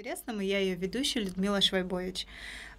Интересным и я ее ведущая Людмила Швайбович.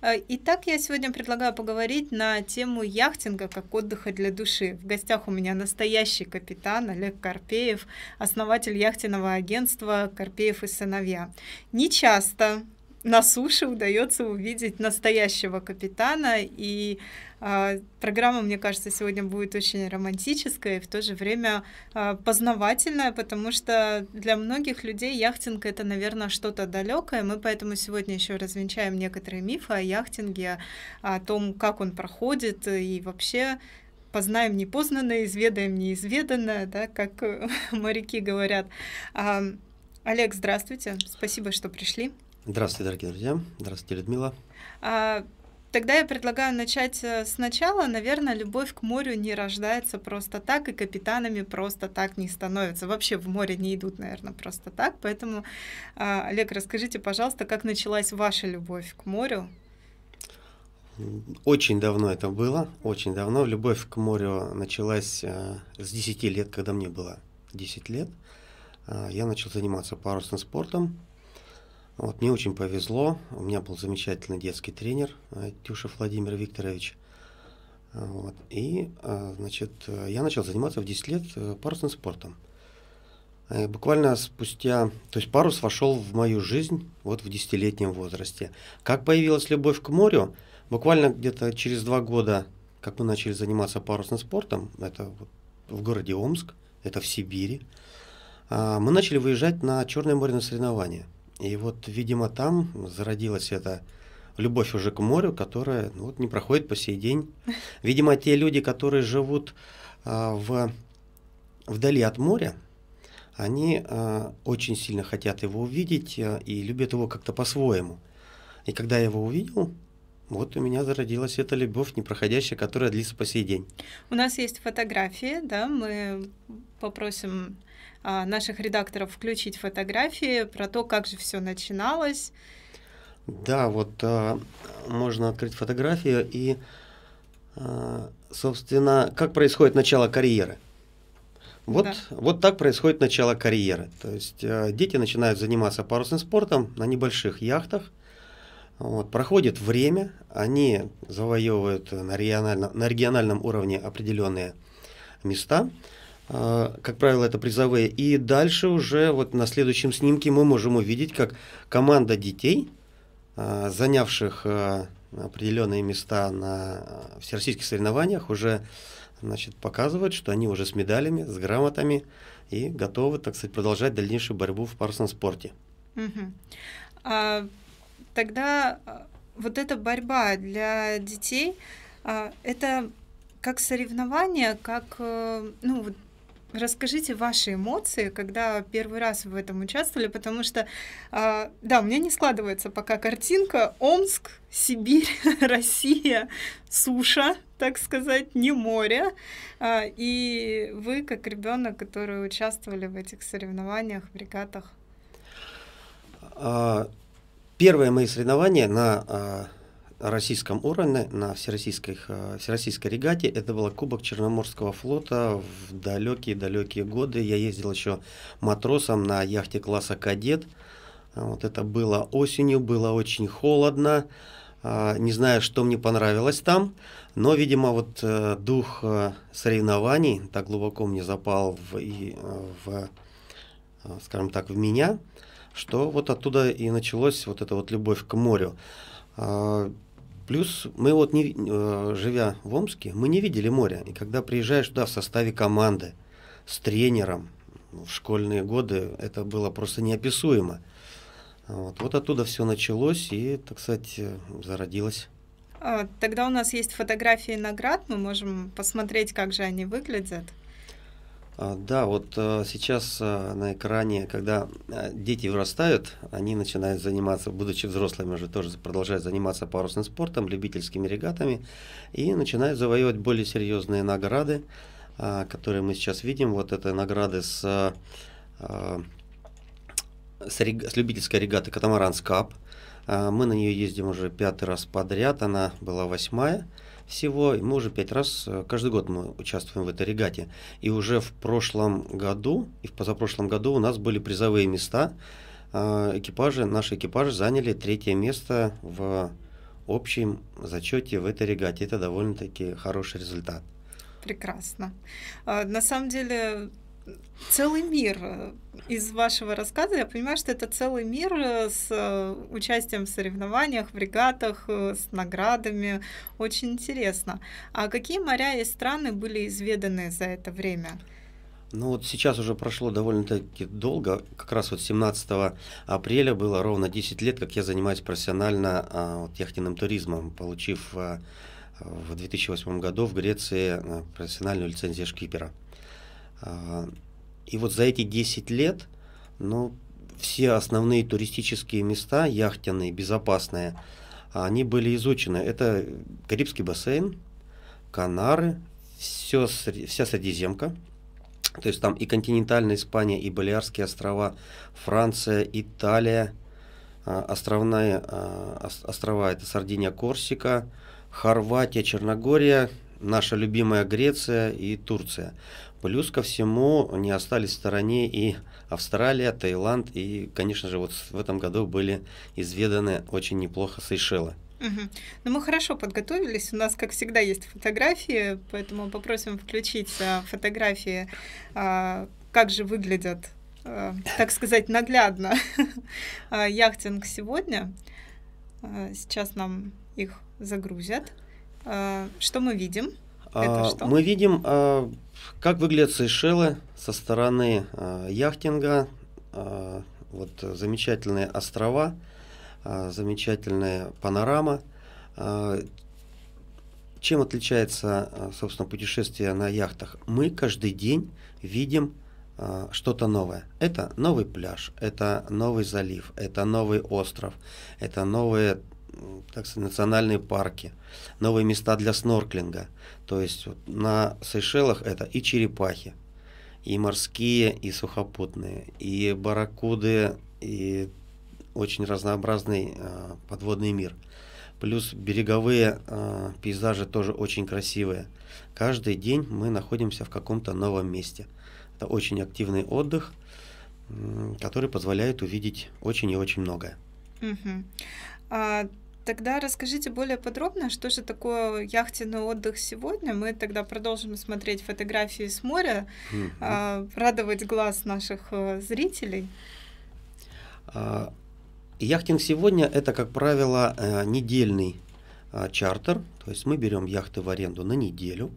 Э, итак, я сегодня предлагаю поговорить на тему яхтинга как отдыха для души. В гостях у меня настоящий капитан Олег Карпеев, основатель яхтенного агентства «Карпеев и сыновья». Не часто на суше удается увидеть настоящего капитана. И э, программа, мне кажется, сегодня будет очень романтическая и в то же время э, познавательная, потому что для многих людей яхтинг это, наверное, что-то далекое. Мы поэтому сегодня еще развенчаем некоторые мифы о яхтинге, о том, как он проходит и вообще познаем непознанное, изведаем неизведанное, да, как моряки говорят. А, Олег, здравствуйте. Спасибо, что пришли. Здравствуйте, дорогие друзья. Здравствуйте, Людмила. А, тогда я предлагаю начать э, сначала. Наверное, любовь к морю не рождается просто так, и капитанами просто так не становятся. Вообще в море не идут, наверное, просто так. Поэтому, а, Олег, расскажите, пожалуйста, как началась ваша любовь к морю? Очень давно это было, очень давно. Любовь к морю началась э, с 10 лет, когда мне было 10 лет. Э, я начал заниматься парусным спортом. Вот, мне очень повезло, у меня был замечательный детский тренер э, Тюшев Владимир Викторович. Э, вот, и, э, значит, я начал заниматься в 10 лет парусным спортом. И буквально спустя, то есть парус вошел в мою жизнь вот в десятилетнем возрасте. Как появилась любовь к морю, буквально где-то через два года, как мы начали заниматься парусным спортом, это в городе Омск, это в Сибири, мы начали выезжать на Черное море на соревнования – и вот, видимо, там зародилась эта любовь уже к морю, которая ну, вот, не проходит по сей день. Видимо, те люди, которые живут а, в, вдали от моря, они а, очень сильно хотят его увидеть а, и любят его как-то по-своему. И когда я его увидел, вот у меня зародилась эта любовь непроходящая, которая длится по сей день. У нас есть фотографии, да, мы попросим а, наших редакторов включить фотографии про то, как же все начиналось. Да, вот а, можно открыть фотографию и, а, собственно, как происходит начало карьеры. Вот, да. вот так происходит начало карьеры. То есть а, дети начинают заниматься парусным спортом на небольших яхтах. Вот, проходит время, они завоевывают на, регионально, на региональном уровне определенные места. А, как правило, это призовые. И дальше уже вот на следующем снимке мы можем увидеть, как команда детей, а, занявших а, определенные места на всероссийских соревнованиях, уже значит, показывают, что они уже с медалями, с грамотами и готовы, так сказать, продолжать дальнейшую борьбу в парусном спорте. Угу. А, тогда вот эта борьба для детей, это как соревнование, как э, ну, Расскажите ваши эмоции, когда первый раз в этом участвовали, потому что, э, да, у меня не складывается пока картинка. Омск, Сибирь, Россия, суша, так сказать, не море. Э, и вы, как ребенок, который участвовали в этих соревнованиях, в регатах. А, первое мои соревнования на российском уровне на всероссийских, э, всероссийской регате. Это был Кубок Черноморского флота в далекие-далекие годы. Я ездил еще матросом на яхте класса «Кадет». Вот это было осенью, было очень холодно. А, не знаю, что мне понравилось там, но, видимо, вот э, дух э, соревнований так глубоко мне запал в, и, в скажем так, в меня, что вот оттуда и началось вот эта вот любовь к морю. А, Плюс мы вот, не, э, живя в Омске, мы не видели моря. И когда приезжаешь туда в составе команды, с тренером, ну, в школьные годы это было просто неописуемо. Вот, вот оттуда все началось и, так сказать, э, зародилось. А, тогда у нас есть фотографии наград, мы можем посмотреть, как же они выглядят. А, да, вот э, сейчас э, на экране, когда э, дети вырастают, они начинают заниматься, будучи взрослыми уже тоже продолжают заниматься парусным спортом, любительскими регатами, и начинают завоевывать более серьезные награды, а, которые мы сейчас видим. Вот это награды с, с, любительской регаты «Катамаран Скап», а, мы на нее ездим уже пятый раз подряд, она была восьмая всего. Мы уже пять раз, э, каждый год мы участвуем в этой регате. И уже в прошлом году и в позапрошлом году у нас были призовые места. А, экипажи, наши экипажи заняли третье место в общем зачете в этой регате. Это довольно-таки хороший результат. Прекрасно. А, на самом деле целый мир. Э, из вашего рассказа я понимаю, что это целый мир э, с э, участием в соревнованиях, в регатах, с наградами. Очень интересно. А какие моря и страны были изведаны за это время? Ну вот сейчас уже прошло довольно-таки долго, как раз вот 17 апреля было ровно 10 лет, как я занимаюсь профессионально а, вот, яхтенным туризмом, получив а, в 2008 году в Греции профессиональную лицензию шкипера. А, и вот за эти 10 лет, ну, все основные туристические места, яхтенные, безопасные, они были изучены. Это Карибский бассейн, Канары, все, вся Средиземка, то есть там и континентальная Испания, и Балиарские острова, Франция, Италия, а, островные а, острова это Сардиния, Корсика, Хорватия, Черногория, наша любимая Греция и Турция. Плюс ко всему не остались в стороне и Австралия, Таиланд и, конечно же, вот в этом году были изведаны очень неплохо Сейшелы. Угу. Ну, мы хорошо подготовились. У нас, как всегда, есть фотографии, поэтому попросим включить а, фотографии, а, как же выглядят, а, так сказать, наглядно а, яхтинг сегодня. А, сейчас нам их загрузят. А, что мы видим? Это что? Мы видим как выглядят Сейшелы со стороны э, яхтинга? Э, вот замечательные острова, э, замечательная панорама. Э, чем отличается, собственно, путешествие на яхтах? Мы каждый день видим э, что-то новое. Это новый пляж, это новый залив, это новый остров, это новые так сказать, национальные парки – новые места для снорклинга. То есть вот, на Сейшелах это и черепахи, и морские, и сухопутные, и барракуды, и очень разнообразный э, подводный мир. Плюс береговые э, пейзажи тоже очень красивые. Каждый день мы находимся в каком-то новом месте. Это очень активный отдых, который позволяет увидеть очень и очень многое. Угу. А, Тогда расскажите более подробно, что же такое яхтенный отдых сегодня. Мы тогда продолжим смотреть фотографии с моря, mm-hmm. радовать глаз наших э, зрителей. А, яхтинг сегодня это, как правило, э, недельный а, чартер, то есть мы берем яхты в аренду на неделю.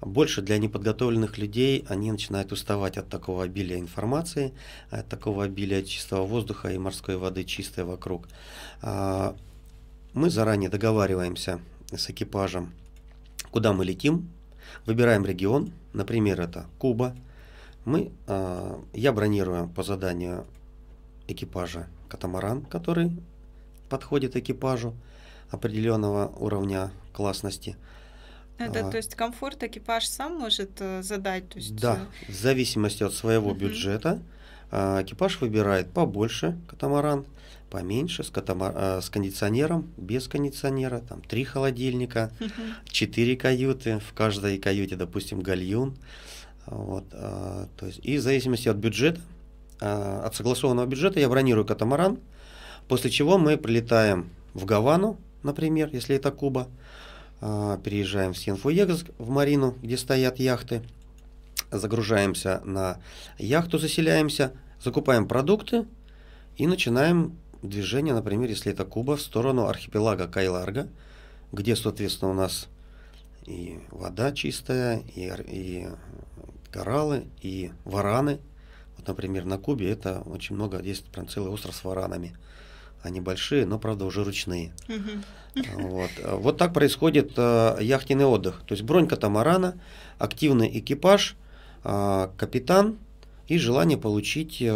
Больше для неподготовленных людей они начинают уставать от такого обилия информации, от такого обилия чистого воздуха и морской воды чистой вокруг мы заранее договариваемся с экипажем, куда мы летим, выбираем регион, например, это Куба. Мы, э, я бронирую по заданию экипажа катамаран, который подходит экипажу определенного уровня классности. Это, а, то есть комфорт экипаж сам может э, задать? То есть... Да, э, в зависимости от своего угу. бюджета. А, экипаж выбирает побольше катамаран, поменьше, с, катамар... А, с кондиционером, без кондиционера, там три холодильника, четыре каюты, в каждой каюте, допустим, гальюн. Вот, а, то есть, и в зависимости от бюджета, от согласованного бюджета я бронирую катамаран, после чего мы прилетаем в Гавану, например, если это Куба, переезжаем в сен Синфуегас, в Марину, где стоят яхты, загружаемся на яхту, заселяемся, закупаем продукты и начинаем движение, например, если это Куба, в сторону архипелага Кайларга, где, соответственно, у нас и вода чистая, и, и кораллы, и вараны. Вот, например, на Кубе это очень много, есть прям целый остров с варанами. Они большие, но, правда, уже ручные. Вот. вот так происходит э, яхтенный отдых. То есть бронь катамарана, активный экипаж – а, капитан и желание получить, э,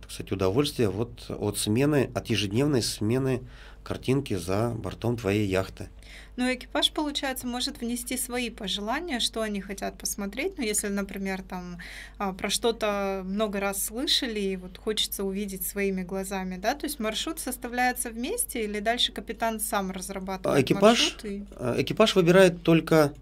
так сказать, удовольствие вот от смены, от ежедневной смены картинки за бортом твоей яхты. Ну, экипаж, получается, может внести свои пожелания, что они хотят посмотреть. Ну, если, например, там а, про что-то много раз слышали, и вот хочется увидеть своими глазами, да, то есть маршрут составляется вместе, или дальше капитан сам разрабатывает а экипаж, маршрут? И... Экипаж выбирает только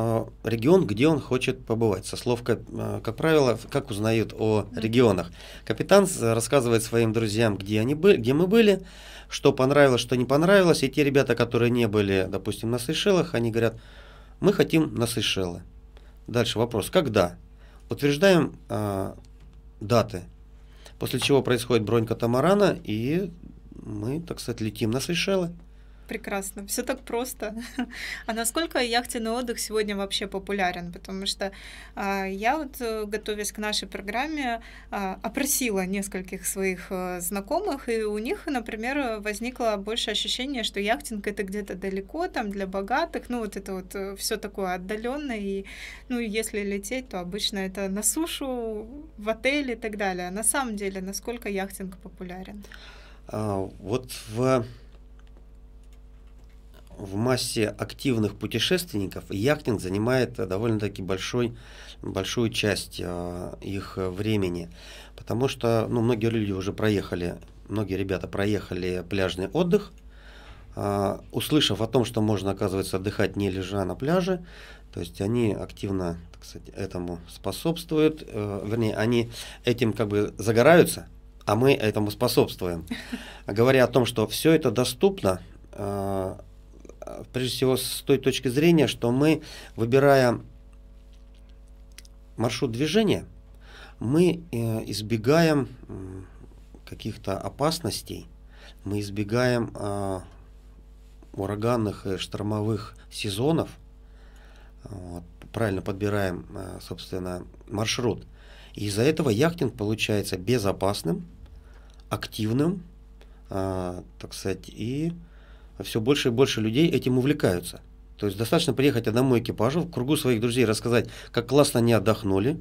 а, регион, где он хочет побывать. Со слов, а, как, правило, как узнают о регионах. Капитан рассказывает своим друзьям, где, они были, где мы были, что понравилось, что не понравилось. И те ребята, которые не были, допустим, на Сейшелах, они говорят, мы хотим на Сейшелы. Дальше вопрос, когда? Утверждаем э, даты, после чего происходит бронь катамарана, и мы, так сказать, летим на Сейшелы прекрасно, все так просто. А насколько яхтенный отдых сегодня вообще популярен? Потому что а, я вот, э, готовясь к нашей программе, а, опросила нескольких своих а, знакомых, и у них, например, возникло больше ощущение, что яхтинг это где-то далеко, там для богатых, ну вот это вот э, все такое отдаленное, и ну если лететь, то обычно это на сушу, в отеле и так далее. А на самом деле, насколько яхтинг популярен? А, вот в в массе активных путешественников яхтинг занимает э, довольно-таки большой, большую часть э, их э, времени, потому что ну, многие люди уже проехали, многие ребята проехали пляжный отдых, э, услышав о том, что можно, оказывается, отдыхать не лежа на пляже, то есть они активно так сказать, этому способствуют, э, вернее, они этим как бы загораются, а мы этому способствуем. Говоря о том, что все это доступно, э, прежде всего с той точки зрения, что мы, выбирая маршрут движения, мы э, избегаем каких-то опасностей, мы избегаем а, ураганных и штормовых сезонов, вот, правильно подбираем, а, собственно, маршрут. И из-за этого яхтинг получается безопасным, активным, а, так сказать, и а все больше и больше людей этим увлекаются. То есть достаточно приехать одному экипажу, в кругу своих друзей рассказать, как классно они отдохнули,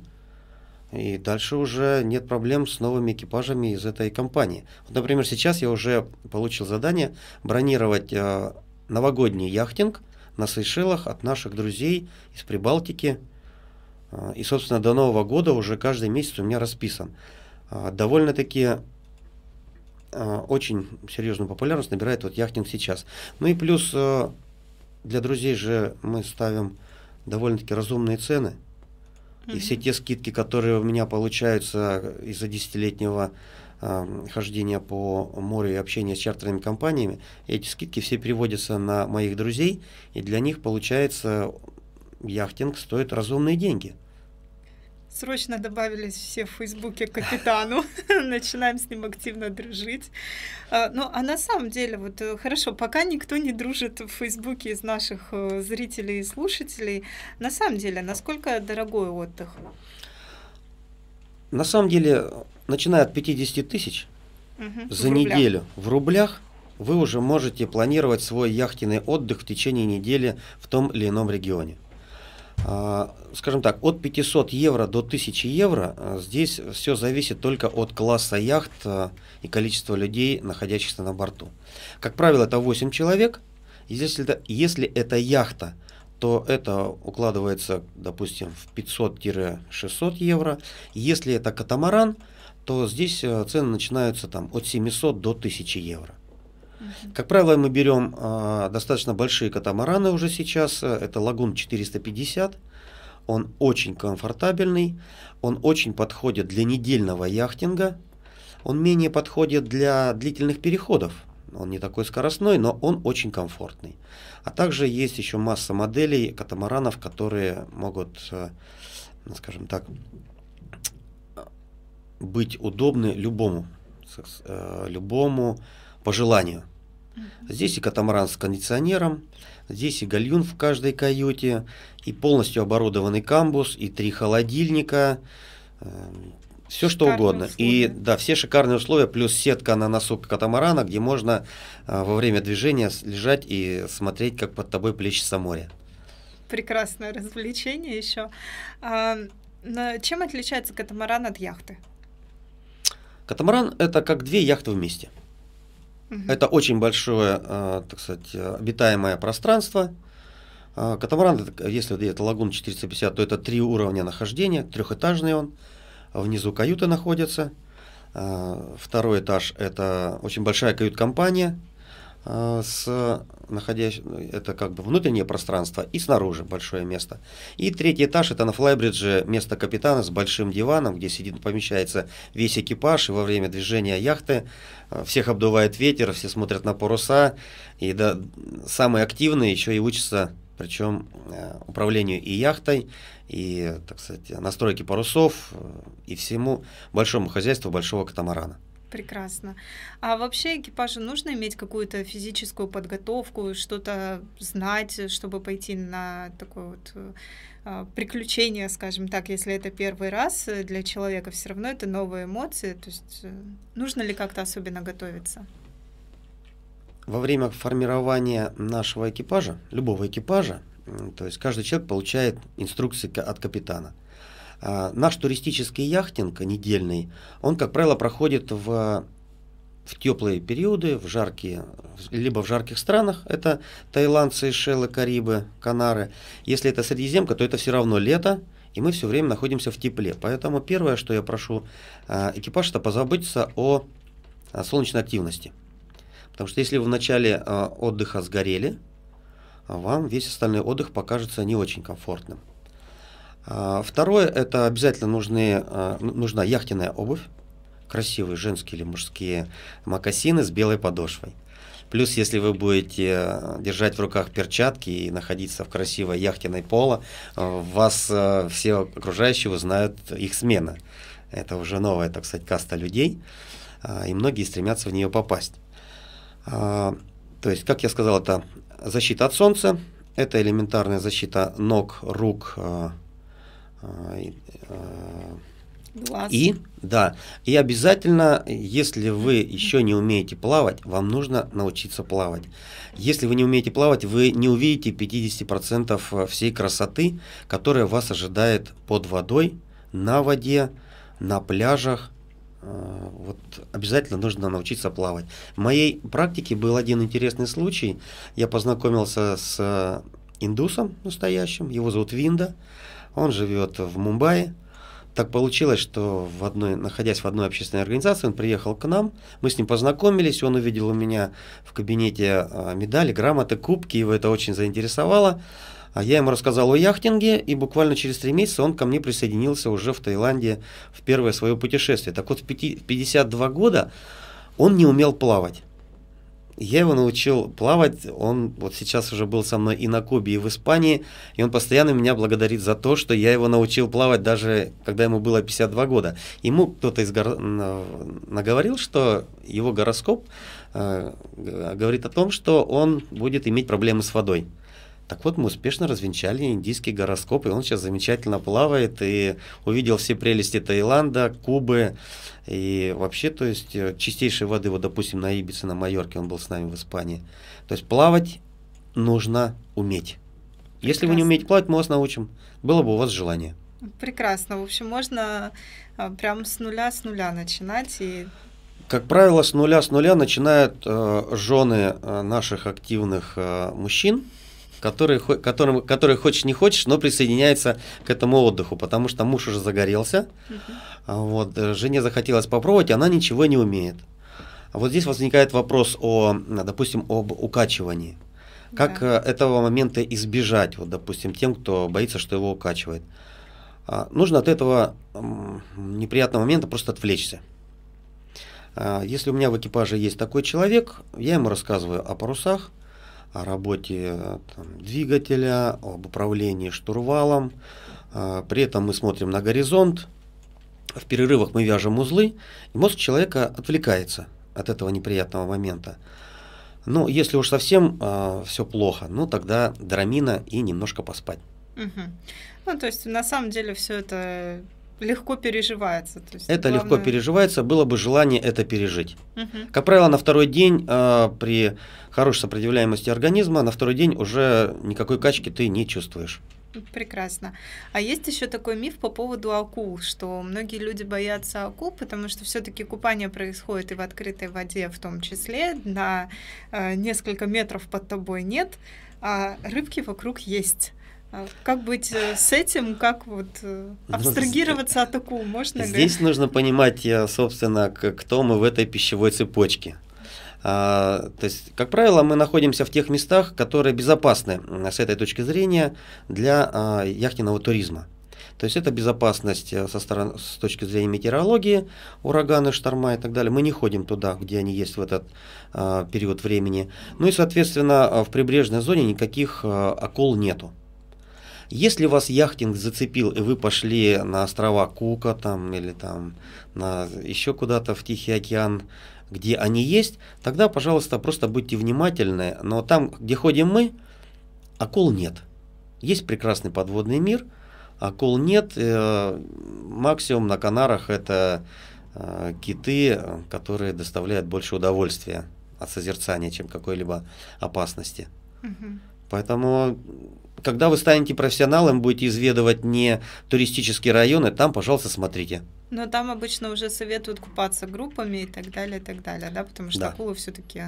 и дальше уже нет проблем с новыми экипажами из этой компании. Вот, например, сейчас я уже получил задание бронировать э, новогодний яхтинг на Сейшелах от наших друзей из Прибалтики. Э, и, собственно, до Нового года уже каждый месяц у меня расписан. Э, довольно-таки Э, очень серьезную популярность набирает вот яхтинг сейчас. Ну и плюс э, для друзей же мы ставим довольно-таки разумные цены. Mm-hmm. И все те скидки, которые у меня получаются из-за десятилетнего э, хождения по морю и общения с чартерными компаниями, эти скидки все переводятся на моих друзей, и для них получается яхтинг стоит разумные деньги срочно добавились все в Фейсбуке к капитану, начинаем с ним активно дружить. А, ну, а на самом деле, вот э, хорошо, пока никто не дружит в Фейсбуке из наших э, зрителей и слушателей, на самом деле, насколько дорогой отдых? На самом деле, начиная от 50 тысяч угу, за в неделю в рублях, вы уже можете планировать свой яхтенный отдых в течение недели в том или ином регионе. А, скажем так, от 500 евро до 1000 евро а, здесь все зависит только от класса яхт а, и количества людей, находящихся на борту. Как правило, это 8 человек. Если это, если это яхта, то это укладывается, допустим, в 500-600 евро. Если это катамаран, то здесь цены начинаются там, от 700 до 1000 евро. Как правило, мы берем а, достаточно большие катамараны уже сейчас. Это лагун 450. Он очень комфортабельный. Он очень подходит для недельного яхтинга. Он менее подходит для длительных переходов. Он не такой скоростной, но он очень комфортный. А также есть еще масса моделей катамаранов, которые могут, э, ну, скажем так, быть удобны любому, э, любому по желанию. Здесь и катамаран с кондиционером, здесь и гальюн в каждой каюте, и полностью оборудованный камбус, и три холодильника, э, все что угодно. Условия. И да, все шикарные условия, плюс сетка на носу катамарана, где можно э, во время движения лежать и смотреть, как под тобой плещется море. Прекрасное развлечение еще. А, чем отличается катамаран от яхты? Катамаран это как две яхты вместе. Угу. Это очень большое, а, так сказать, обитаемое пространство. А, катамаран, если это лагун 450, то это три уровня нахождения, трехэтажный он. Внизу каюты находятся. А, второй этаж – это очень большая кают-компания – Э, с находящ... это как бы внутреннее пространство и снаружи большое место. И третий этаж это на флайбридже место капитана с большим диваном, где сидит, помещается весь экипаж, и во время движения яхты э, всех обдувает ветер, все смотрят на паруса, и да, самые активные еще и учатся причем э, управлению и яхтой, и, так сказать, настройки парусов, и всему большому хозяйству большого катамарана. Прекрасно. А вообще экипажу нужно иметь какую-то физическую подготовку, что-то знать, чтобы пойти на такое вот э, приключение, скажем так, если это первый раз э, для человека, все равно это новые эмоции. То есть э, нужно ли как-то особенно готовиться? Во время формирования нашего экипажа, любого экипажа, то есть каждый человек получает инструкции от капитана – а, наш туристический яхтинг недельный, он, как правило, проходит в в теплые периоды, в жаркие, либо в жарких странах, это Таиланд, Сейшелы, Карибы, Канары. Если это Средиземка, то это все равно лето, и мы все время находимся в тепле. Поэтому первое, что я прошу а, экипаж, это позаботиться о солнечной активности. Потому что если вы в начале а, отдыха сгорели, вам весь остальной отдых покажется не очень комфортным. А, второе, это обязательно нужны, а, нужна яхтенная обувь, красивые женские или мужские мокасины с белой подошвой. Плюс, если вы будете а, держать в руках перчатки и находиться в красивой яхтенной поло, вас все окружающие узнают их смена. Это уже новая, так сказать, каста людей, и многие стремятся в нее попасть. То есть, как я сказал, это защита от солнца, это элементарная защита ног, рук, Э, э, и, да, и обязательно, если вы еще не умеете плавать, вам нужно научиться плавать. Если вы не умеете плавать, вы не увидите 50% э, всей красоты, которая вас ожидает под водой, на воде, на пляжах. Вот обязательно нужно научиться плавать. В моей практике был один интересный случай. Я познакомился с индусом настоящим, его зовут Винда. Он живет в Мумбаи. Так получилось, что в одной, находясь в одной общественной организации, он приехал к нам, мы с ним познакомились, он увидел у меня в кабинете а, медали, грамоты, кубки, его это очень заинтересовало. А Я ему рассказал о яхтинге, и буквально через три месяца он ко мне присоединился уже в Таиланде в первое свое путешествие. Так вот, в 52 года он не умел плавать. Я его научил плавать, он вот сейчас уже был со мной и на Кубе, и в Испании, и он постоянно меня благодарит за то, что я его научил плавать даже когда ему было 52 года. Ему кто-то из гор... наговорил, что его гороскоп э, говорит о том, что он будет иметь проблемы с водой. Так вот, мы успешно развенчали индийский гороскоп, и он сейчас замечательно плавает, и увидел все прелести Таиланда, Кубы, и вообще, то есть, э, чистейшей воды, вот, допустим, на Ибице, на Майорке, он был с нами в Испании. То есть, плавать нужно уметь. Прекрасно. Если вы не умеете плавать, мы вас научим. Было бы у вас желание. Прекрасно. В общем, можно а, прям с нуля, с нуля начинать и как правило, с нуля с нуля начинают э, жены э, наших активных э, мужчин, который, которым, который хочешь не хочешь, но присоединяется к этому отдыху, потому что муж уже загорелся, угу. вот, э, жене захотелось попробовать, она ничего не умеет. А вот здесь возникает вопрос о, допустим, об укачивании. Как да. Э, этого момента избежать, вот, допустим, тем, кто боится, что его укачивает? А, нужно от этого неприятного момента просто отвлечься. Если у меня в экипаже есть такой человек, я ему рассказываю о парусах, о работе э, там, двигателя, об управлении штурвалом. Э, при этом мы смотрим на горизонт. В перерывах мы вяжем узлы, и мозг человека отвлекается от этого неприятного момента. но ну, если уж совсем э, все плохо, ну тогда драмина и немножко поспать. Угу. Ну, то есть на самом деле все это легко переживается. То есть это главное... легко переживается, было бы желание это пережить. Угу. Как правило, на второй день э, при хорошей сопротивляемости организма, на второй день уже никакой качки ты не чувствуешь. Прекрасно. А есть еще такой миф по поводу акул, что многие люди боятся акул, потому что все-таки купание происходит и в открытой воде в том числе, на э, несколько метров под тобой нет, а рыбки вокруг есть. А как быть э, с этим, как вот э, ну, абстрагироваться от такого, можно Здесь ли? Здесь нужно понимать, собственно, кто мы в этой пищевой цепочке. А, то есть, как правило, мы находимся в тех местах, которые безопасны с этой точки зрения для а, яхтенного туризма. То есть это безопасность э, со стороны, с точки зрения метеорологии, ураганы, шторма и так далее. Мы не ходим туда, где они есть в этот э, период времени. Ну и, соответственно, в прибрежной зоне никаких э, акул нету. Если вас яхтинг зацепил, и вы пошли на острова Кука там, или там на, еще куда-то в Тихий океан, где они есть, тогда, пожалуйста, просто будьте внимательны. Но там, где ходим мы, акул нет. Есть прекрасный подводный мир, акул нет. Э, максимум на Канарах это э, киты, которые доставляют больше удовольствия от созерцания, чем какой-либо опасности. Угу. Поэтому, когда вы станете профессионалом, будете изведывать не туристические районы, там, пожалуйста, смотрите. Но там обычно уже советуют купаться группами и так далее, и так далее, да, потому что да. акулы все-таки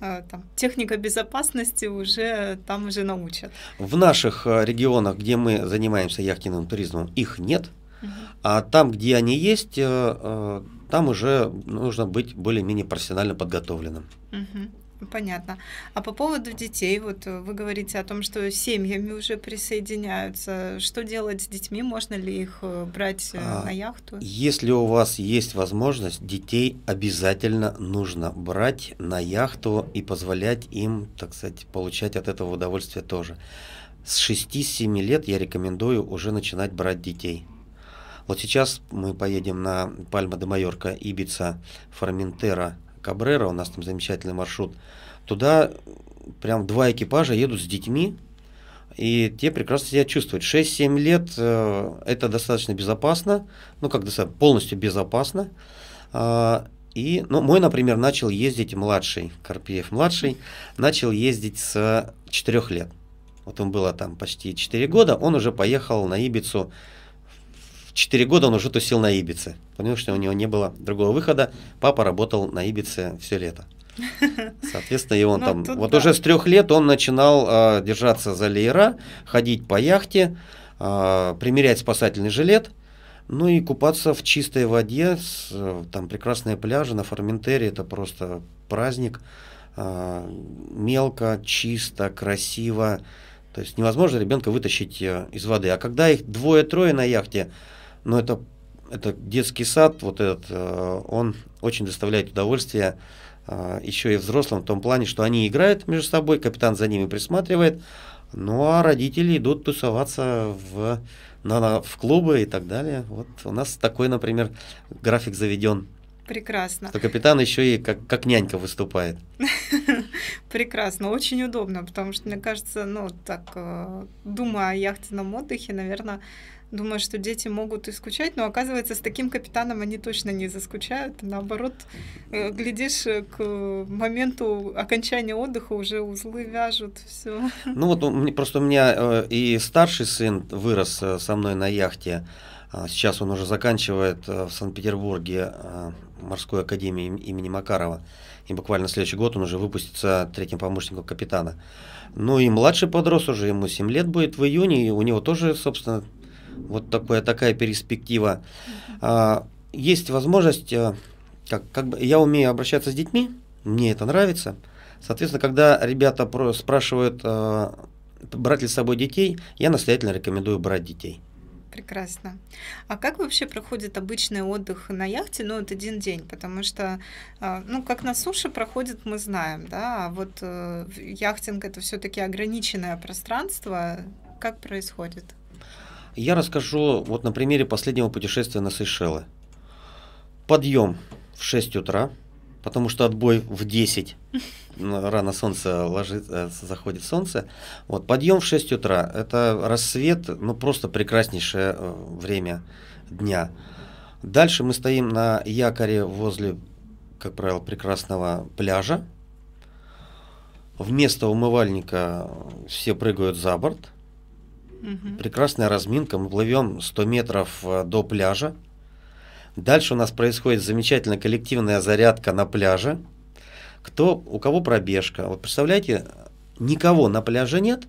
а, там, техника безопасности уже там уже научат. В наших а, регионах, где мы занимаемся яхтенным туризмом, их нет, а там, где они есть, э, э, там уже нужно быть более-менее профессионально подготовленным. Угу. Ну, понятно. А по поводу детей, вот э, вы говорите о том, что семьями уже присоединяются. Что делать с детьми? Можно ли их э, брать э, а, на яхту? Если у вас есть возможность, детей обязательно нужно брать на яхту и позволять им, так сказать, получать от этого удовольствие тоже. С 6-7 лет я рекомендую уже начинать брать детей. Вот сейчас мы поедем на Пальма де Майорка, Ибица, Форментера, Кабрера, у нас там замечательный маршрут, туда прям два экипажа едут с детьми, и те прекрасно себя чувствуют. 6-7 лет э, это достаточно безопасно, ну как достаточно, полностью безопасно. Э, и, ну, мой, например, начал ездить младший, Карпеев младший, начал ездить с 4 лет. Вот ему было там почти 4 года, он уже поехал на Ибицу 4 года он уже тусил на Ибице, потому что у него не было другого выхода. Папа работал на Ибице все лето. Соответственно, и он ну, там... Вот уже с трех лет он начинал а, держаться за леера, ходить по яхте, а, примерять спасательный жилет, ну и купаться в чистой воде, там прекрасные пляжи на Форментере, это просто праздник. А, мелко, чисто, красиво. То есть невозможно ребенка вытащить э, из воды. А когда их двое-трое на яхте, но это, это детский сад, вот этот, э, он очень доставляет удовольствие э, еще и взрослым в том плане, что они играют между собой, капитан за ними присматривает, ну а родители идут тусоваться в, на, на, в клубы и так далее. Вот у нас такой, например, график заведен. Прекрасно. то капитан еще и как, как нянька выступает. Прекрасно, очень удобно, потому что, мне кажется, ну, так, э, думая о яхтенном отдыхе, наверное, думая, что дети могут и скучать, но оказывается, с таким капитаном они точно не заскучают. Наоборот, э, глядишь, э, к моменту окончания отдыха уже узлы вяжут, все. Ну вот просто у меня э, и старший сын вырос со мной на яхте. А, сейчас он уже заканчивает в Санкт-Петербурге морской академии имени Макарова. И буквально следующий год он уже выпустится третьим помощником капитана. Ну и младший подрос уже, ему 7 лет будет в июне, и у него тоже, собственно, вот такое, такая перспектива. А, есть возможность, э, как, как бы, я умею обращаться с детьми, мне это нравится. Соответственно, когда ребята про, спрашивают, э, брать ли с собой детей, я настоятельно рекомендую брать детей. Прекрасно. А как вообще проходит обычный отдых на яхте? Ну, это один день, потому что, э, ну, как на суше проходит, мы знаем, да, а вот э, яхтинг это все-таки ограниченное пространство. Как происходит? Я расскажу вот на примере последнего путешествия на Сейшелы. Подъем в 6 утра, потому что отбой в 10. Ну, рано солнце ложит, э, заходит солнце. Вот, подъем в 6 утра. Это рассвет, ну просто прекраснейшее э, время дня. Дальше мы стоим на якоре возле, как правило, прекрасного пляжа. Вместо умывальника все прыгают за борт – Угу. Прекрасная разминка. Мы плывем 100 метров э, до пляжа. Дальше у нас происходит замечательная коллективная зарядка на пляже. Кто, у кого пробежка. Вот представляете, никого на пляже нет,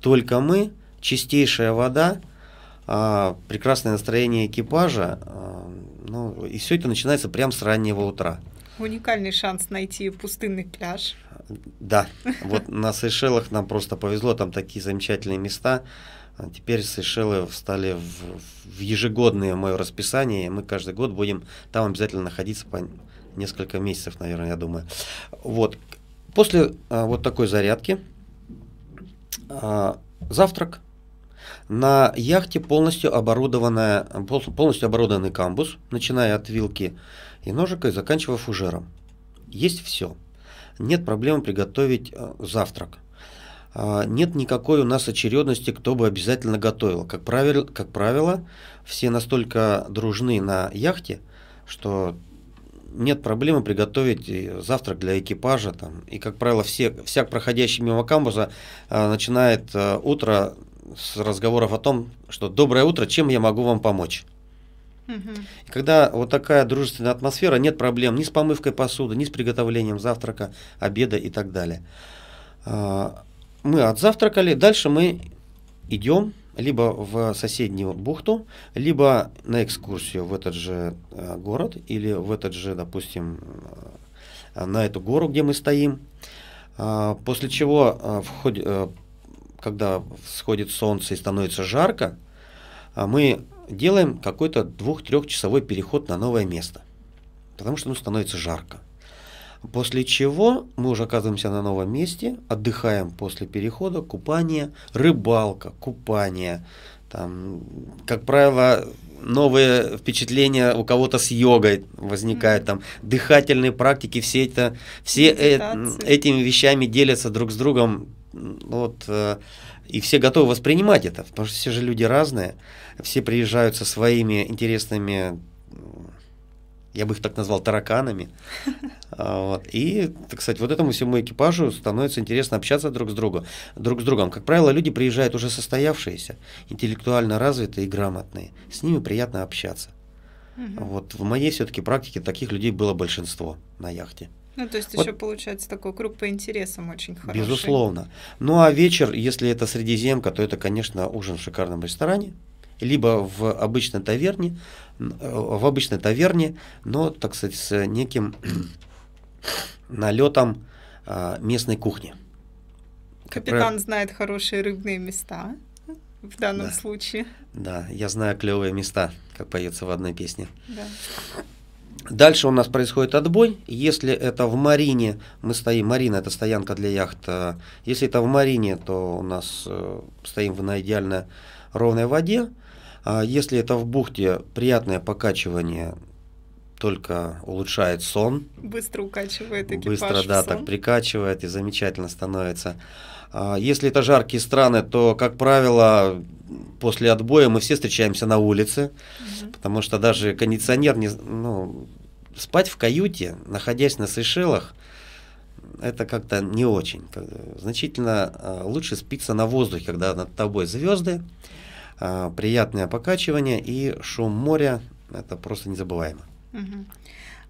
только мы, чистейшая вода, а, прекрасное настроение экипажа. А, ну, и все это начинается прямо с раннего утра. Уникальный шанс найти пустынный пляж. Да, вот на Сейшелах нам просто повезло, там такие замечательные места. А теперь Сейшелы встали в, в ежегодное мое расписание, и мы каждый год будем там обязательно находиться по несколько месяцев, наверное, я думаю. Вот. После а, вот такой зарядки а, завтрак. На яхте полностью, оборудованная, полностью оборудованный камбус, начиная от вилки и ножика и заканчивая фужером. Есть все нет проблем приготовить э, завтрак. А, нет никакой у нас очередности, кто бы обязательно готовил. Как правило, как правило, все настолько дружны на яхте, что нет проблемы приготовить завтрак для экипажа. Там. И, как правило, все, всяк проходящий мимо камбуза э, начинает э, утро с разговоров о том, что «Доброе утро, чем я могу вам помочь?» Угу. Когда вот такая дружественная атмосфера, нет проблем ни с помывкой посуды, ни с приготовлением завтрака, обеда и так далее. А, мы отзавтракали, дальше мы идем либо в соседнюю бухту, либо на экскурсию в этот же э, город или в этот же, допустим, э, на эту гору, где мы стоим. А, после чего, э, когда сходит солнце и становится жарко, а мы делаем какой-то двух-трехчасовой переход на новое место, потому что ну, становится жарко. После чего мы уже оказываемся на новом месте, отдыхаем после перехода, купание, рыбалка, купание. Там, как правило, новые впечатления у кого-то с йогой возникают, там дыхательные практики, все это, все э, этими вещами делятся друг с другом. Вот э, и все готовы воспринимать это, потому что все же люди разные, все приезжают со своими интересными, я бы их так назвал, тараканами. А, вот. И, так сказать, вот этому всему экипажу становится интересно общаться друг с другом. Друг с другом. Как правило, люди приезжают уже состоявшиеся, интеллектуально развитые и грамотные. С ними приятно общаться. Угу. Вот в моей все-таки практике таких людей было большинство на яхте. Ну, то есть вот. еще получается такой круг по интересам очень хороший. Безусловно. Ну, а вечер, если это Средиземка, то это, конечно, ужин в шикарном ресторане, либо в обычной таверне, э, в обычной таверне, но, так сказать, с неким налетом а, местной кухни. Капитан Про... знает хорошие рыбные места э, в данном да. случае. Да, я знаю клевые места, как поется в одной песне. Да. Дальше у нас происходит отбой. Если это в марине, мы стоим, марина это стоянка для яхт. Э, если это в марине, то у нас э, стоим на идеально ровной воде. А если это в бухте, приятное покачивание только улучшает сон. Быстро укачивает экипаж Быстро, да, сон. так прикачивает и замечательно становится. А, если это жаркие страны, то, как правило, после отбоя мы все встречаемся на улице, угу. потому что даже кондиционер не... Ну, спать в каюте, находясь на Сейшелах, это как-то не очень. Значительно а, лучше спиться на воздухе, когда над тобой звезды, а, приятное покачивание и шум моря. Это просто незабываемо. Угу.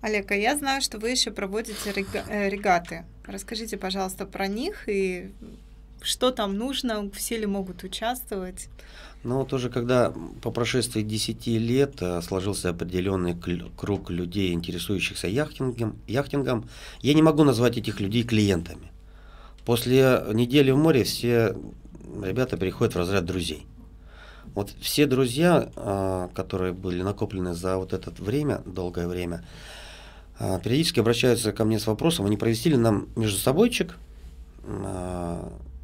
Олег, а я знаю, что вы еще проводите э, регаты. Расскажите, пожалуйста, про них и что там нужно, все ли могут участвовать? Ну, уже когда по прошествии 10 лет э, сложился определенный круг людей, интересующихся яхтингом, яхтингом, я не могу назвать этих людей клиентами. После недели в море все ребята переходят в разряд друзей. Вот все друзья, э, которые были накоплены за вот это время, долгое время, э, периодически обращаются ко мне с вопросом, они провести ли нам между собойчик,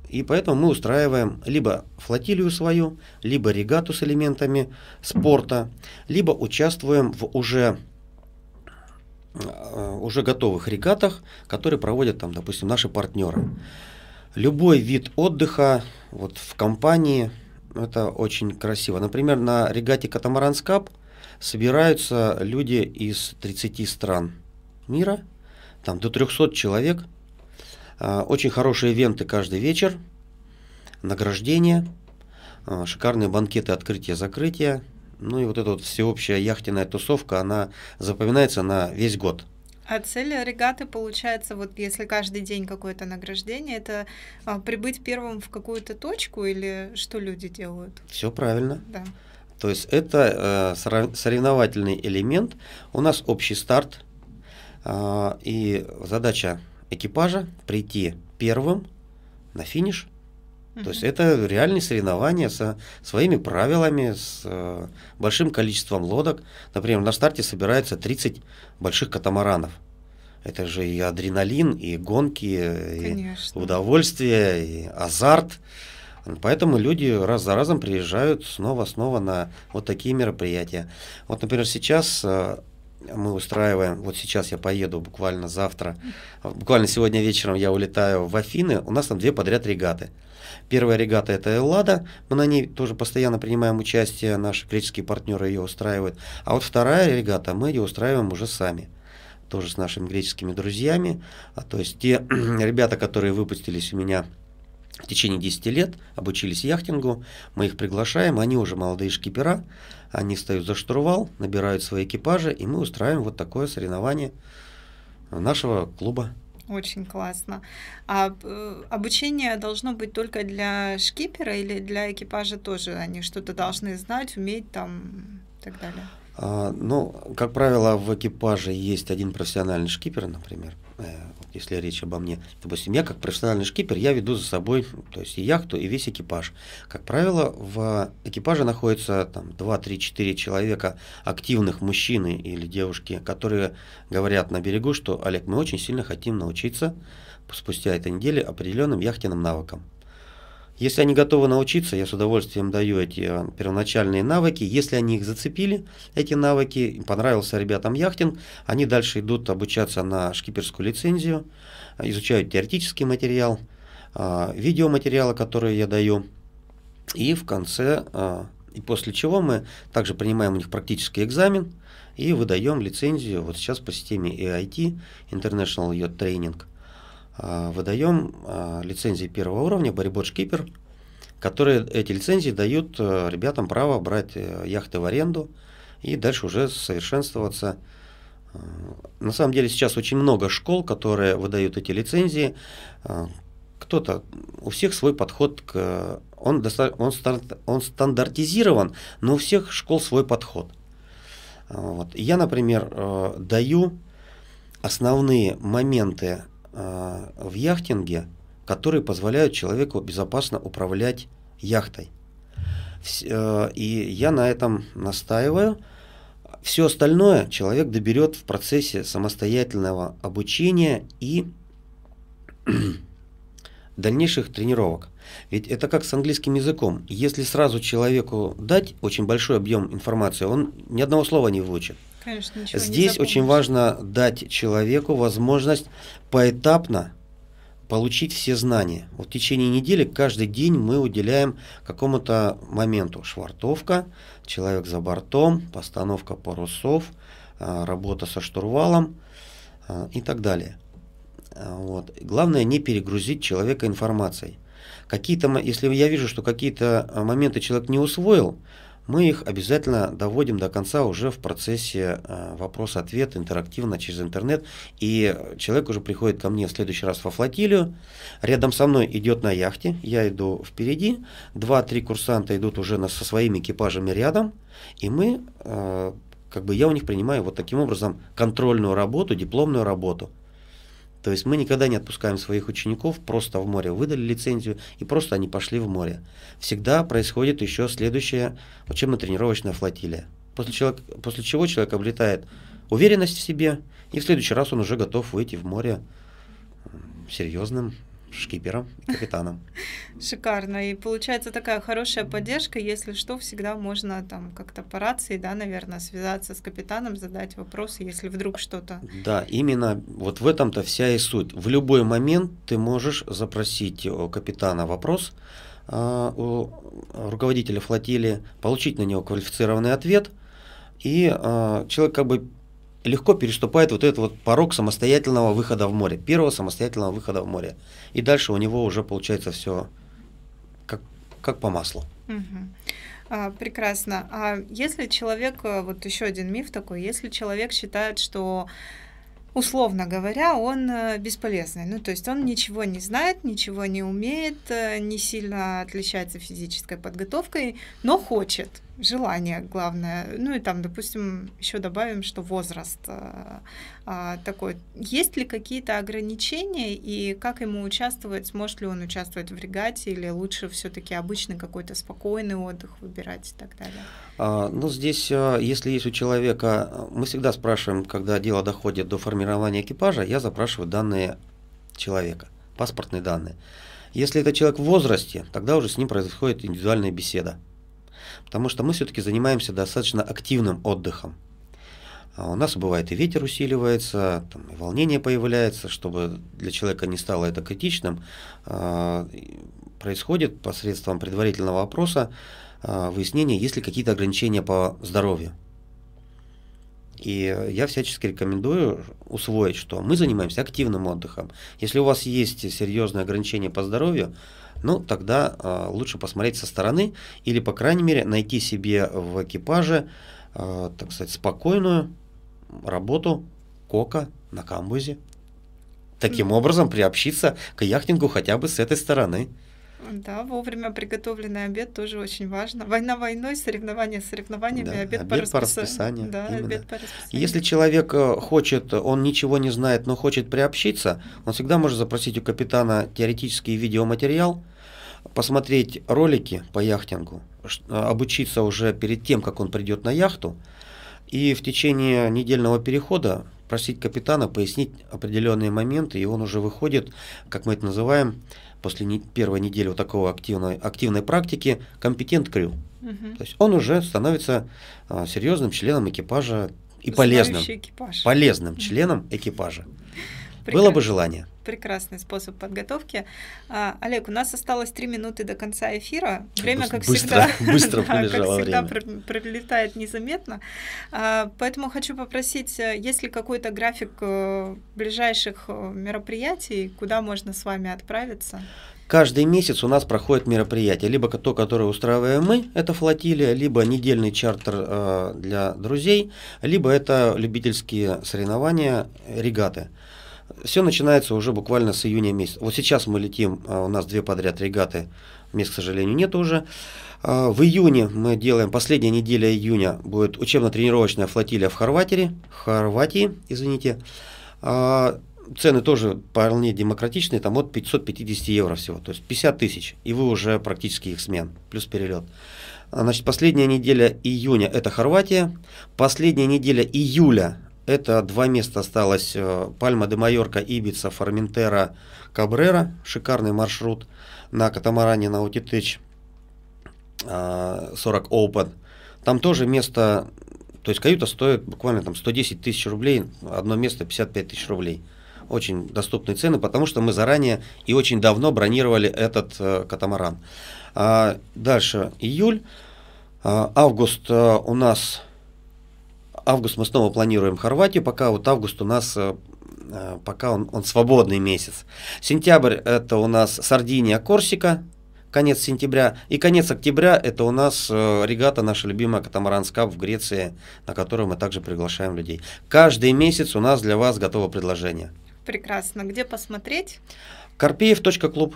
и поэтому мы устраиваем либо флотилию свою, либо регату с элементами спорта, либо участвуем в уже э, уже готовых регатах, которые проводят там, допустим, наши партнеры. Любой вид отдыха вот в компании это очень красиво. Например, на регате Катамаранскап собираются люди из 30 стран мира, там до 300 человек – а, очень хорошие ивенты каждый вечер, награждения, а, шикарные банкеты открытия-закрытия. Ну и вот эта вот всеобщая яхтенная тусовка, она запоминается на весь год. А цель регаты получается, вот если каждый день какое-то награждение, это а, прибыть первым в какую-то точку или что люди делают? Все правильно. Да. То есть это э, соревновательный элемент. У нас общий старт, и задача экипажа прийти первым на финиш. То есть это реальные соревнования со своими правилами, с э, большим количеством лодок. Например, на старте собирается 30 больших катамаранов. Это же и адреналин, и гонки, Конечно. и удовольствие, и азарт. Поэтому люди раз за разом приезжают снова-снова на вот такие мероприятия. Вот, например, сейчас э, мы устраиваем, вот сейчас я поеду буквально завтра, буквально сегодня вечером я улетаю в Афины, у нас там две подряд регаты. Первая регата это Эллада, мы на ней тоже постоянно принимаем участие, наши греческие партнеры ее устраивают. А вот вторая регата мы ее устраиваем уже сами тоже с нашими греческими друзьями. А, то есть те ребята, которые выпустились у меня в течение 10 лет, обучились яхтингу, мы их приглашаем, они уже молодые шкипера, они встают за штурвал, набирают свои экипажи, и мы устраиваем вот такое соревнование нашего клуба. Очень классно. А э, обучение должно быть только для шкипера или для экипажа тоже? Они что-то должны знать, уметь там и так далее? А, ну, как правило, в экипаже есть один профессиональный шкипер, например. Э, если речь обо мне, допустим, я как профессиональный шкипер, я веду за собой, то есть и яхту, и весь экипаж. Как правило, в экипаже находится там 2-3-4 человека активных мужчины или девушки, которые говорят на берегу, что, Олег, мы очень сильно хотим научиться спустя этой недели определенным яхтенным навыкам. Если они готовы научиться, я с удовольствием даю эти э, первоначальные навыки. Если они их зацепили, эти навыки, понравился ребятам яхтинг, они дальше идут обучаться на шкиперскую лицензию, изучают теоретический материал, э, видеоматериалы, которые я даю. И в конце, э, и после чего мы также принимаем у них практический экзамен и выдаем лицензию вот сейчас по системе EIT, International Yacht Training – а, выдаем а, лицензии первого уровня, борибот-шкипер, которые эти лицензии дают э, ребятам право брать э, яхты в аренду и дальше уже совершенствоваться. Э, на самом деле сейчас очень много школ, которые выдают эти лицензии. Кто-то, у всех свой подход к... Он, доста, он, старт, он стандартизирован, но у всех школ свой подход. Вот. Я, например, даю основные моменты Э, в яхтинге, которые позволяют человеку безопасно управлять яхтой. Э, и я на этом настаиваю. Все остальное человек доберет в процессе самостоятельного обучения и дальнейших тренировок. Ведь это как с английским языком. Если сразу человеку дать очень большой объем информации, он ни одного слова не выучит. Конечно, Здесь не очень важно дать человеку возможность поэтапно получить все знания. Вот в течение недели каждый день мы уделяем какому-то моменту. Швартовка, человек за бортом, постановка парусов, а, работа со штурвалом а, и так далее. А, вот. Главное не перегрузить человека информацией какие-то, если я вижу, что какие-то э, моменты человек не усвоил, мы их обязательно доводим до конца уже в процессе э, вопрос-ответ интерактивно через интернет. И человек уже приходит ко мне в следующий раз во флотилию. Рядом со мной идет на яхте, я иду впереди. Два-три курсанта идут уже на, со своими экипажами рядом. И мы, э, как бы я у них принимаю вот таким образом контрольную работу, дипломную работу. То есть мы никогда не отпускаем своих учеников просто в море. Выдали лицензию и просто они пошли в море. Всегда происходит еще следующая учебно-тренировочная флотилия. После, человек, после чего человек облетает уверенность в себе, и в следующий раз он уже готов выйти в море серьезным шкипером и капитаном. Шикарно. И получается такая хорошая поддержка. Если что, всегда можно там как-то по рации, да, наверное, связаться с капитаном, задать вопросы, если вдруг что-то. Да, именно вот в этом-то вся и суть. В любой момент ты можешь запросить у капитана вопрос, а, у руководителя флотилии, получить на него квалифицированный ответ, и а, человек как бы легко переступает вот этот вот порог самостоятельного выхода в море, первого самостоятельного выхода в море. И дальше у него уже получается все как, как по маслу. А, прекрасно. А если человек, э, вот еще один миф такой, если человек считает, что условно говоря, он э, бесполезный. Ну, то есть он ничего не знает, ничего не умеет, э, не сильно отличается физической подготовкой, но хочет желание главное. Ну и там, допустим, еще добавим, что возраст а, а, такой. Есть ли какие-то ограничения и как ему участвовать? Может ли он участвовать в регате или лучше все-таки обычный какой-то спокойный отдых выбирать и так далее? А, ну здесь, э, если есть у человека, э, мы всегда спрашиваем, когда дело доходит до формирования экипажа, я запрашиваю данные человека, паспортные данные. Если это человек в возрасте, тогда уже с ним происходит индивидуальная беседа потому что мы все-таки занимаемся достаточно активным отдыхом. А у нас бывает и ветер усиливается, там, и волнение появляется, чтобы для человека не стало это критичным. А, происходит посредством предварительного опроса а, выяснение, есть ли какие-то ограничения по здоровью. И я всячески рекомендую усвоить, что мы занимаемся активным отдыхом. Если у вас есть серьезные ограничения по здоровью, ну тогда э, лучше посмотреть со стороны или, по крайней мере, найти себе в экипаже, э, так сказать, спокойную работу кока на камбузе. Таким образом, приобщиться к яхтингу хотя бы с этой стороны. Да, вовремя приготовленный обед тоже очень важно. Война войной, соревнования соревнованиями, да, обед, обед по, по расписанию. расписанию. Да, обед по расписанию. Если человек э, хочет, он ничего не знает, но хочет приобщиться, он всегда может запросить у капитана теоретический видеоматериал, посмотреть ролики по яхтингу, э, обучиться уже перед тем, как он придет на яхту, и в течение недельного перехода просить капитана пояснить определенные моменты, и он уже выходит, как мы это называем, после не, первой недели вот такого активной, активной практики компетент крю. Угу. То есть он уже становится а, серьезным членом экипажа и полезным, экипаж. полезным членом экипажа. Прекрасно. Было бы желание. Прекрасный способ подготовки. А, Олег, у нас осталось три минуты до конца эфира. Время, быстро, как всегда, быстро да, как всегда время. пролетает незаметно. А, поэтому хочу попросить, э, есть ли какой-то график э, ближайших э, мероприятий, куда можно с вами отправиться? Каждый месяц у нас проходят мероприятия, либо то, которое устраиваем мы, это флотилия, либо недельный чартер э, для друзей, либо это любительские соревнования, регаты все начинается уже буквально с июня месяца. Вот сейчас мы летим, а, у нас две подряд регаты, мест, к сожалению, нет уже. А, в июне мы делаем, последняя неделя июня будет учебно-тренировочная флотилия в Хорватии. Хорватии, извините. А, цены тоже вполне демократичные, там от 550 евро всего, то есть 50 тысяч, и вы уже практически их смен, плюс перелет. Значит, последняя неделя июня – это Хорватия, последняя неделя июля это два места осталось. Э, Пальма де Майорка, Ибица, Форментера, Кабрера. Шикарный маршрут на катамаране на Утитыч 40 э, Open. Там тоже место, то есть каюта стоит буквально там 110 тысяч рублей, одно место 55 тысяч рублей. Очень доступные цены, потому что мы заранее и очень давно бронировали этот э, катамаран. А, дальше июль. А, август а, у нас август мы снова планируем Хорватию, пока вот август у нас э, э, пока он, он свободный месяц. Сентябрь это у нас Сардиния, Корсика, конец сентября. И конец октября это у нас э, регата наша любимая Катамаранскап в Греции, на которую мы также приглашаем людей. Каждый месяц у нас для вас готово предложение. Прекрасно. Где посмотреть? Карпеев.клуб.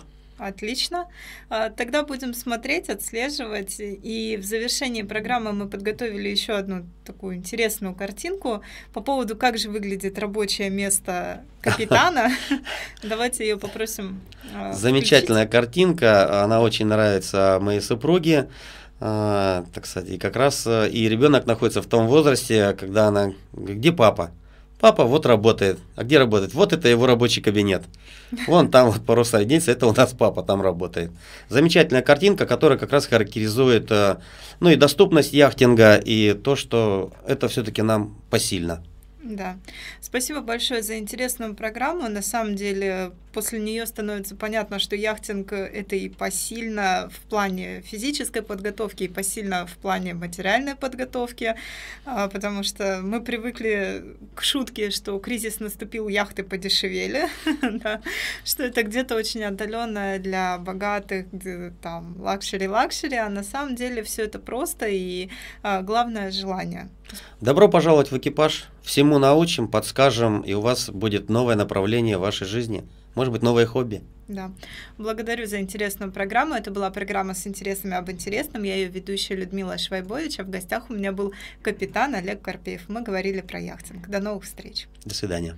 Отлично. А, тогда будем смотреть, отслеживать. И в завершении программы мы подготовили еще одну такую интересную картинку по поводу, как же выглядит рабочее место капитана. Давайте ее попросим. А, Замечательная картинка. Она очень нравится моей супруге. А, так, кстати, как раз э, и ребенок находится в том возрасте, когда она... Где папа? Папа вот работает. А где работает? Вот это его рабочий кабинет. Вон там вот паруса виднеется, это у нас папа там работает. Замечательная картинка, которая как раз характеризует э, ну и доступность яхтинга, и то, что это все-таки нам посильно. Да. Спасибо большое за интересную программу. На самом деле, после нее становится понятно, что яхтинг э, — это и посильно в плане физической подготовки, и посильно в плане материальной подготовки, а, потому что мы привыкли к шутке, что кризис наступил, яхты подешевели, что это где-то очень отдаленное для богатых, там, лакшери-лакшери, а на самом деле все это просто и а, главное — желание. Добро пожаловать в экипаж. Всему научим, подскажем, и у вас будет новое направление вашей жизни. Может быть, новое хобби. Да. Благодарю за интересную программу. Это была программа с интересами об интересном. Я ее ведущая Людмила Швайбович, а в гостях у меня был капитан Олег Карпеев. Мы говорили про яхтинг. До новых встреч. До свидания.